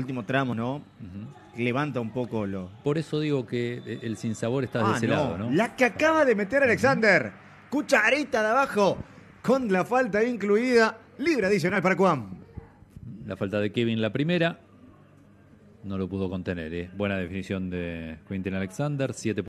último tramo, ¿no? Levanta un poco lo. Por eso digo que e-, el sinsabor está de ah, ese lado, ¿no? La que acaba de meter Alexander. Cucharita de abajo. Con la falta incluida. Libre adicional para Cuam. La falta de Kevin la primera. No lo pudo contener, ¿eh? Buena definición de Quintin Alexander. 7